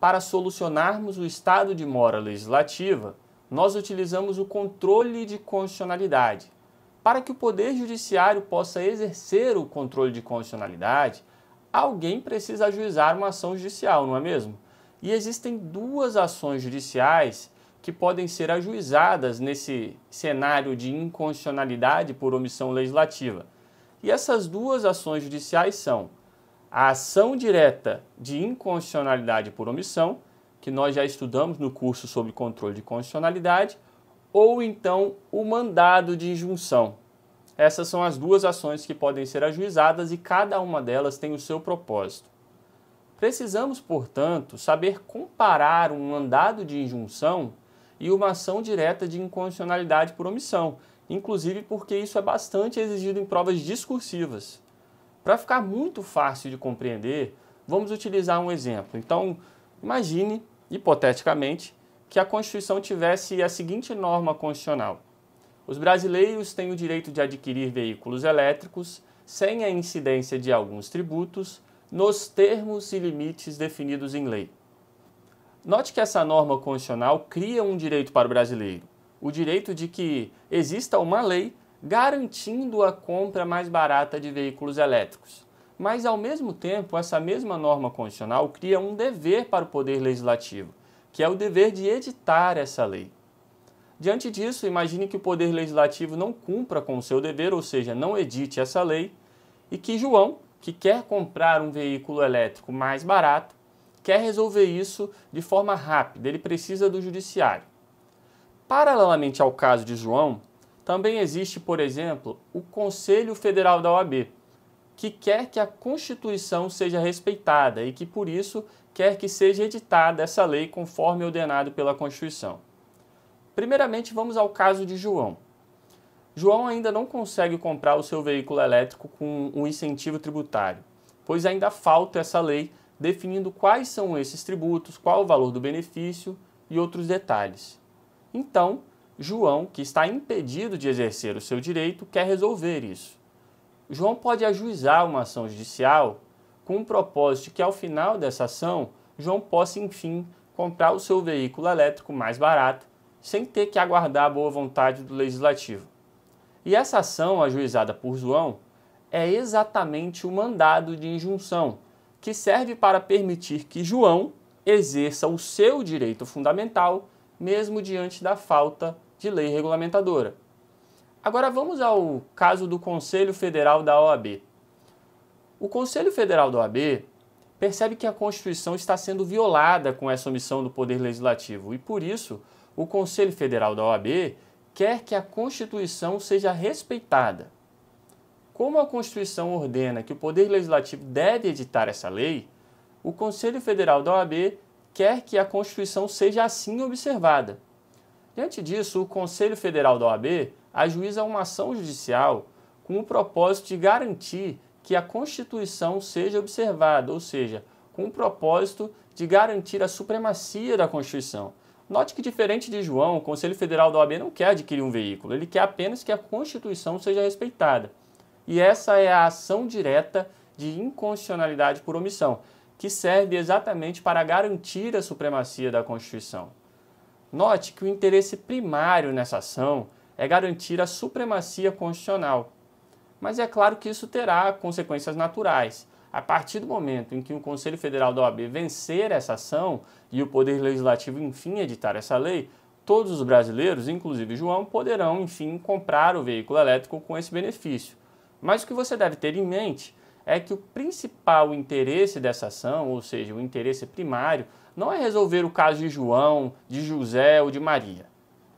Para solucionarmos o estado de mora legislativa, nós utilizamos o controle de constitucionalidade. Para que o Poder Judiciário possa exercer o controle de constitucionalidade, alguém precisa ajuizar uma ação judicial, não é mesmo? E existem duas ações judiciais que podem ser ajuizadas nesse cenário de inconstitucionalidade por omissão legislativa. E essas duas ações judiciais são a ação direta de inconstitucionalidade por omissão, que nós já estudamos no curso sobre controle de constitucionalidade, ou então o mandado de injunção. Essas são as duas ações que podem ser ajuizadas e cada uma delas tem o seu propósito. Precisamos, portanto, saber comparar um mandado de injunção e uma ação direta de inconstitucionalidade por omissão, inclusive porque isso é bastante exigido em provas discursivas. Para ficar muito fácil de compreender, vamos utilizar um exemplo. Então, imagine, hipoteticamente, que a Constituição tivesse a seguinte norma constitucional: Os brasileiros têm o direito de adquirir veículos elétricos sem a incidência de alguns tributos, nos termos e limites definidos em lei. Note que essa norma constitucional cria um direito para o brasileiro: o direito de que exista uma lei garantindo a compra mais barata de veículos elétricos. Mas, ao mesmo tempo, essa mesma norma constitucional cria um dever para o Poder Legislativo, que é o dever de editar essa lei. Diante disso, imagine que o Poder Legislativo não cumpra com o seu dever, ou seja, não edite essa lei, e que João, que quer comprar um veículo elétrico mais barato, quer resolver isso de forma rápida, ele precisa do Judiciário. Paralelamente ao caso de João, também existe, por exemplo, o Conselho Federal da OAB, que quer que a Constituição seja respeitada e que, por isso, quer que seja editada essa lei conforme ordenado pela Constituição. Primeiramente, vamos ao caso de João. João ainda não consegue comprar o seu veículo elétrico com um incentivo tributário, pois ainda falta essa lei definindo quais são esses tributos, qual o valor do benefício e outros detalhes. Então, João, que está impedido de exercer o seu direito, quer resolver isso. João pode ajuizar uma ação judicial com o propósito de que, ao final dessa ação, João possa, enfim, comprar o seu veículo elétrico mais barato, sem ter que aguardar a boa vontade do legislativo. E essa ação ajuizada por João é exatamente o mandado de injunção, que serve para permitir que João exerça o seu direito fundamental, mesmo diante da falta de lei regulamentadora. Agora vamos ao caso do Conselho Federal da OAB. O Conselho Federal da OAB percebe que a Constituição está sendo violada com essa omissão do Poder Legislativo e, por isso, o Conselho Federal da OAB quer que a Constituição seja respeitada. Como a Constituição ordena que o Poder Legislativo deve editar essa lei, o Conselho Federal da OAB quer que a Constituição seja assim observada. Diante disso, o Conselho Federal da OAB ajuiza uma ação judicial com o propósito de garantir que a Constituição seja observada, ou seja, com o propósito de garantir a supremacia da Constituição. Note que, diferente de João, o Conselho Federal da OAB não quer adquirir um veículo, ele quer apenas que a Constituição seja respeitada. E essa é a ação direta de inconstitucionalidade por omissão, que serve exatamente para garantir a supremacia da Constituição. Note que o interesse primário nessa ação é garantir a supremacia constitucional. Mas é claro que isso terá consequências naturais. A partir do momento em que o Conselho Federal da OAB vencer essa ação e o Poder Legislativo, enfim, editar essa lei, todos os brasileiros, inclusive João, poderão, enfim, comprar o veículo elétrico com esse benefício. Mas o que você deve ter em mente é que o principal interesse dessa ação, ou seja, o interesse primário, não é resolver o caso de João, de José ou de Maria.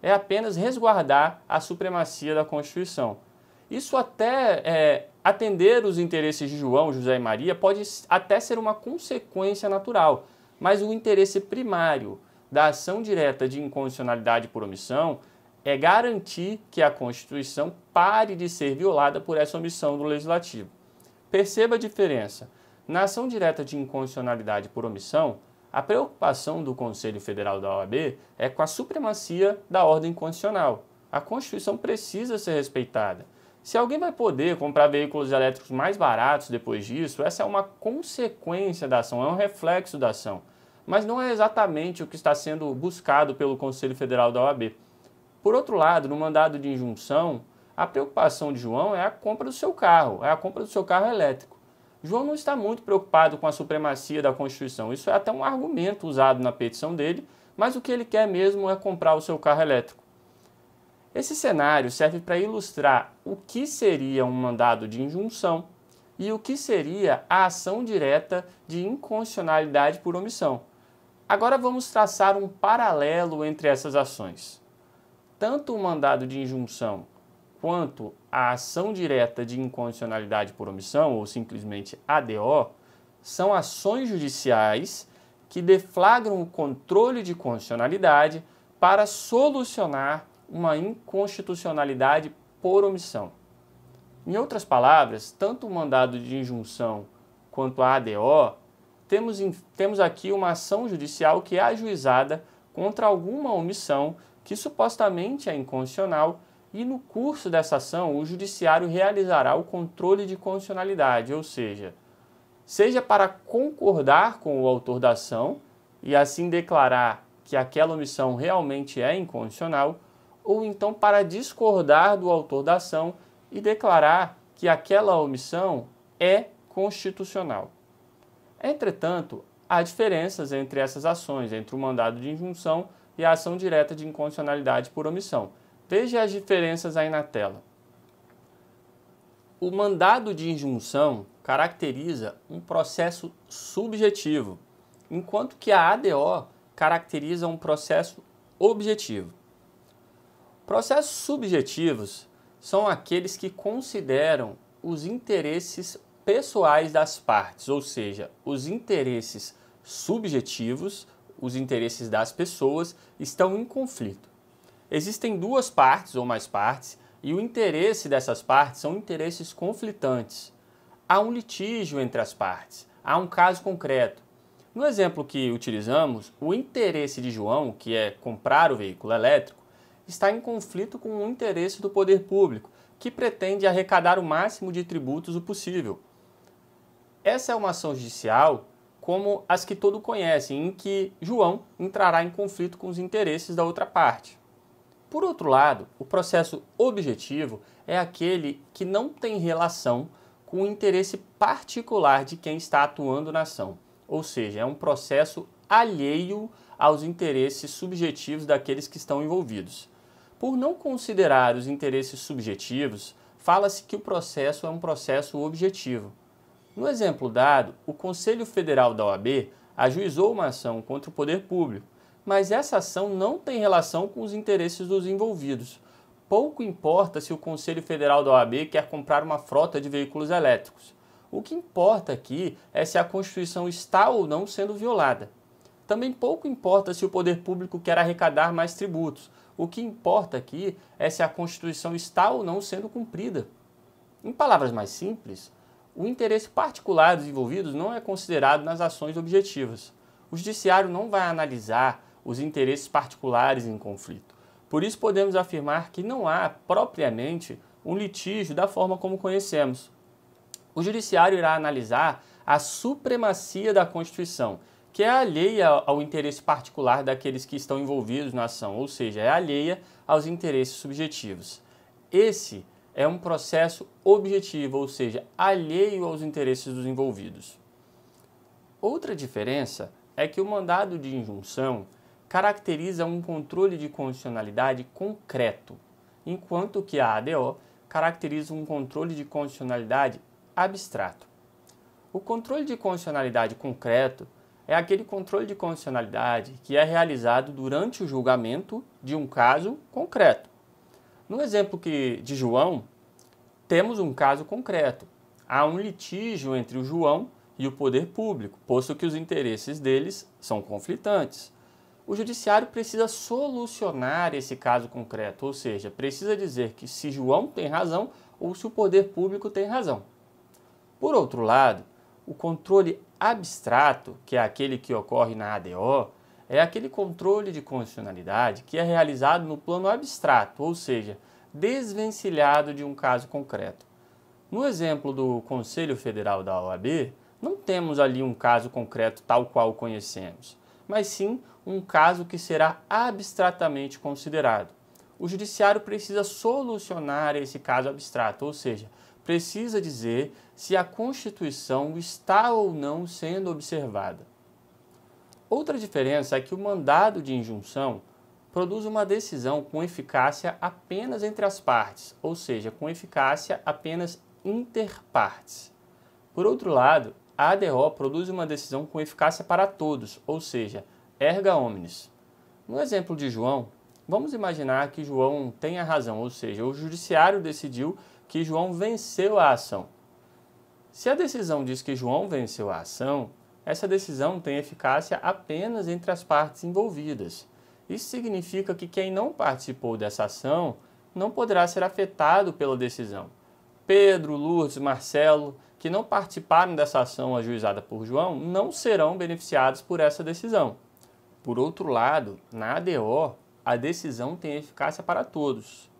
É apenas resguardar a supremacia da Constituição. Isso até é, atender os interesses de João, José e Maria pode até ser uma consequência natural, mas o interesse primário da ação direta de incondicionalidade por omissão é garantir que a Constituição pare de ser violada por essa omissão do legislativo. Perceba a diferença. Na ação direta de incondicionalidade por omissão, a preocupação do Conselho Federal da OAB é com a supremacia da ordem constitucional. A Constituição precisa ser respeitada. Se alguém vai poder comprar veículos elétricos mais baratos depois disso, essa é uma consequência da ação, é um reflexo da ação. Mas não é exatamente o que está sendo buscado pelo Conselho Federal da OAB. Por outro lado, no mandado de injunção, a preocupação de João é a compra do seu carro, é a compra do seu carro elétrico. João não está muito preocupado com a supremacia da Constituição. Isso é até um argumento usado na petição dele, mas o que ele quer mesmo é comprar o seu carro elétrico. Esse cenário serve para ilustrar o que seria um mandado de injunção e o que seria a ação direta de inconstitucionalidade por omissão. Agora vamos traçar um paralelo entre essas ações. Tanto o mandado de injunção quanto a ação direta de incondicionalidade por omissão, ou simplesmente ADO, são ações judiciais que deflagram o controle de constitucionalidade para solucionar uma inconstitucionalidade por omissão. Em outras palavras, tanto o mandado de injunção quanto a ADO, temos, temos aqui uma ação judicial que é ajuizada contra alguma omissão que supostamente é inconstitucional e no curso dessa ação, o Judiciário realizará o controle de condicionalidade, ou seja, seja para concordar com o autor da ação e assim declarar que aquela omissão realmente é incondicional, ou então para discordar do autor da ação e declarar que aquela omissão é constitucional. Entretanto, há diferenças entre essas ações, entre o mandado de injunção e a ação direta de incondicionalidade por omissão. Veja as diferenças aí na tela. O mandado de injunção caracteriza um processo subjetivo, enquanto que a ADO caracteriza um processo objetivo. Processos subjetivos são aqueles que consideram os interesses pessoais das partes, ou seja, os interesses subjetivos, os interesses das pessoas, estão em conflito. Existem duas partes ou mais partes, e o interesse dessas partes são interesses conflitantes. Há um litígio entre as partes, há um caso concreto. No exemplo que utilizamos, o interesse de João, que é comprar o veículo elétrico, está em conflito com o interesse do poder público, que pretende arrecadar o máximo de tributos o possível. Essa é uma ação judicial como as que todo conhecem, em que João entrará em conflito com os interesses da outra parte. Por outro lado, o processo objetivo é aquele que não tem relação com o interesse particular de quem está atuando na ação, ou seja, é um processo alheio aos interesses subjetivos daqueles que estão envolvidos. Por não considerar os interesses subjetivos, fala-se que o processo é um processo objetivo. No exemplo dado, o Conselho Federal da OAB ajuizou uma ação contra o poder público mas essa ação não tem relação com os interesses dos envolvidos. Pouco importa se o Conselho Federal da OAB quer comprar uma frota de veículos elétricos. O que importa aqui é se a Constituição está ou não sendo violada. Também pouco importa se o poder público quer arrecadar mais tributos. O que importa aqui é se a Constituição está ou não sendo cumprida. Em palavras mais simples, o interesse particular dos envolvidos não é considerado nas ações objetivas. O judiciário não vai analisar os interesses particulares em conflito. Por isso, podemos afirmar que não há, propriamente, um litígio da forma como conhecemos. O judiciário irá analisar a supremacia da Constituição, que é alheia ao interesse particular daqueles que estão envolvidos na ação, ou seja, é alheia aos interesses subjetivos. Esse é um processo objetivo, ou seja, alheio aos interesses dos envolvidos. Outra diferença é que o mandado de injunção caracteriza um controle de condicionalidade concreto, enquanto que a ADO caracteriza um controle de condicionalidade abstrato. O controle de condicionalidade concreto é aquele controle de condicionalidade que é realizado durante o julgamento de um caso concreto. No exemplo que, de João, temos um caso concreto. Há um litígio entre o João e o poder público, posto que os interesses deles são conflitantes o judiciário precisa solucionar esse caso concreto, ou seja, precisa dizer que se João tem razão ou se o poder público tem razão. Por outro lado, o controle abstrato, que é aquele que ocorre na ADO, é aquele controle de constitucionalidade que é realizado no plano abstrato, ou seja, desvencilhado de um caso concreto. No exemplo do Conselho Federal da OAB, não temos ali um caso concreto tal qual conhecemos, mas sim um caso que será abstratamente considerado. O judiciário precisa solucionar esse caso abstrato, ou seja, precisa dizer se a Constituição está ou não sendo observada. Outra diferença é que o mandado de injunção produz uma decisão com eficácia apenas entre as partes, ou seja, com eficácia apenas interpartes. Por outro lado, a ADO produz uma decisão com eficácia para todos, ou seja, erga omnes. No exemplo de João, vamos imaginar que João tenha razão, ou seja, o judiciário decidiu que João venceu a ação. Se a decisão diz que João venceu a ação, essa decisão tem eficácia apenas entre as partes envolvidas. Isso significa que quem não participou dessa ação não poderá ser afetado pela decisão. Pedro, Lourdes, Marcelo, que não participaram dessa ação ajuizada por João, não serão beneficiados por essa decisão. Por outro lado, na ADO, a decisão tem eficácia para todos.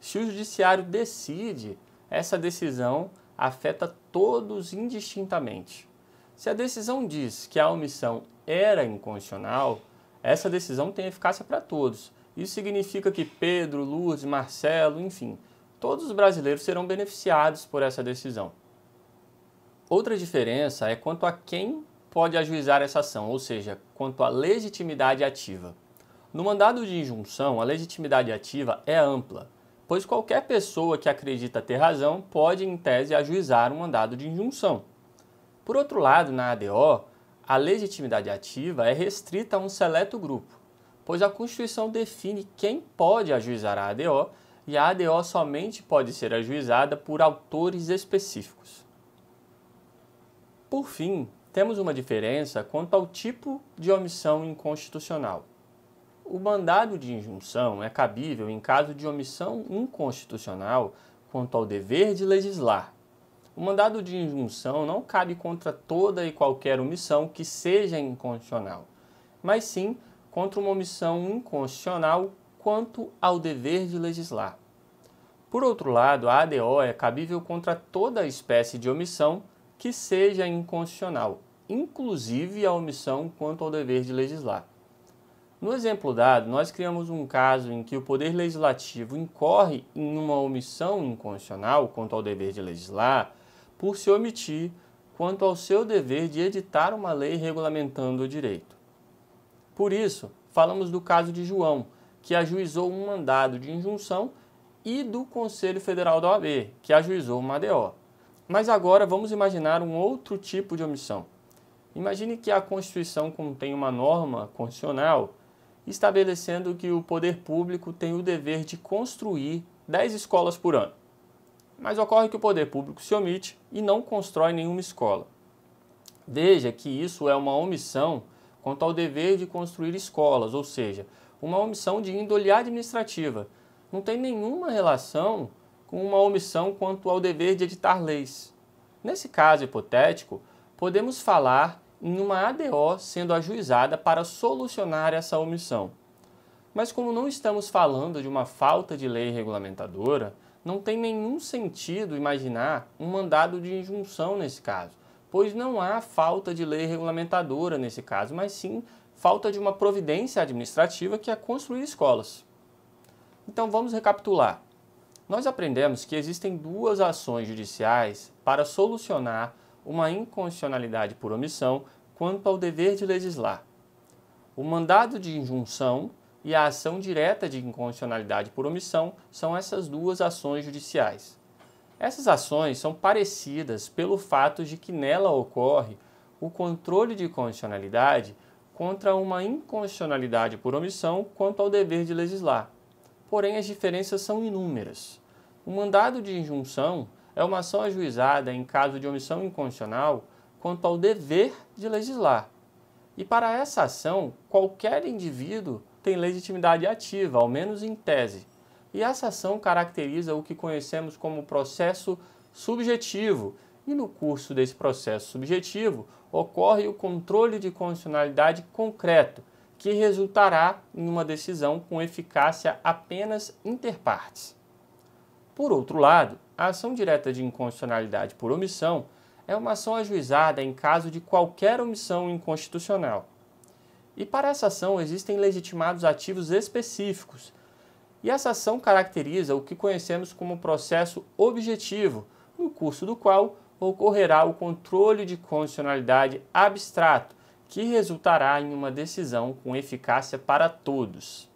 Se o judiciário decide, essa decisão afeta todos indistintamente. Se a decisão diz que a omissão era inconstitucional, essa decisão tem eficácia para todos. Isso significa que Pedro, Lourdes, Marcelo, enfim, todos os brasileiros serão beneficiados por essa decisão. Outra diferença é quanto a quem pode ajuizar essa ação, ou seja, quanto à legitimidade ativa. No mandado de injunção, a legitimidade ativa é ampla, pois qualquer pessoa que acredita ter razão pode, em tese, ajuizar um mandado de injunção. Por outro lado, na ADO, a legitimidade ativa é restrita a um seleto grupo, pois a Constituição define quem pode ajuizar a ADO e a ADO somente pode ser ajuizada por autores específicos. Por fim, temos uma diferença quanto ao tipo de omissão inconstitucional. O mandado de injunção é cabível em caso de omissão inconstitucional quanto ao dever de legislar. O mandado de injunção não cabe contra toda e qualquer omissão que seja inconstitucional, mas sim contra uma omissão inconstitucional quanto ao dever de legislar. Por outro lado, a ADO é cabível contra toda espécie de omissão que seja inconstitucional, inclusive a omissão quanto ao dever de legislar. No exemplo dado, nós criamos um caso em que o Poder Legislativo incorre em uma omissão inconstitucional quanto ao dever de legislar por se omitir quanto ao seu dever de editar uma lei regulamentando o direito. Por isso, falamos do caso de João, que ajuizou um mandado de injunção, e do Conselho Federal da OAB, que ajuizou uma DO. Mas agora vamos imaginar um outro tipo de omissão. Imagine que a Constituição contém uma norma constitucional estabelecendo que o poder público tem o dever de construir 10 escolas por ano. Mas ocorre que o poder público se omite e não constrói nenhuma escola. Veja que isso é uma omissão quanto ao dever de construir escolas, ou seja, uma omissão de índole administrativa. Não tem nenhuma relação com uma omissão quanto ao dever de editar leis. Nesse caso hipotético, podemos falar em uma ADO sendo ajuizada para solucionar essa omissão. Mas como não estamos falando de uma falta de lei regulamentadora, não tem nenhum sentido imaginar um mandado de injunção nesse caso, pois não há falta de lei regulamentadora nesse caso, mas sim falta de uma providência administrativa que é construir escolas. Então vamos recapitular. Nós aprendemos que existem duas ações judiciais para solucionar uma inconstitucionalidade por omissão quanto ao dever de legislar: o mandado de injunção e a ação direta de inconstitucionalidade por omissão são essas duas ações judiciais. Essas ações são parecidas pelo fato de que nela ocorre o controle de constitucionalidade contra uma inconstitucionalidade por omissão quanto ao dever de legislar. Porém, as diferenças são inúmeras. O mandado de injunção é uma ação ajuizada em caso de omissão incondicional quanto ao dever de legislar. E para essa ação, qualquer indivíduo tem legitimidade ativa, ao menos em tese. E essa ação caracteriza o que conhecemos como processo subjetivo. E no curso desse processo subjetivo ocorre o controle de condicionalidade concreto, que resultará em uma decisão com eficácia apenas inter partes. Por outro lado, a ação direta de inconstitucionalidade por omissão é uma ação ajuizada em caso de qualquer omissão inconstitucional. E para essa ação existem legitimados ativos específicos. E essa ação caracteriza o que conhecemos como processo objetivo, no curso do qual ocorrerá o controle de condicionalidade abstrato, que resultará em uma decisão com eficácia para todos.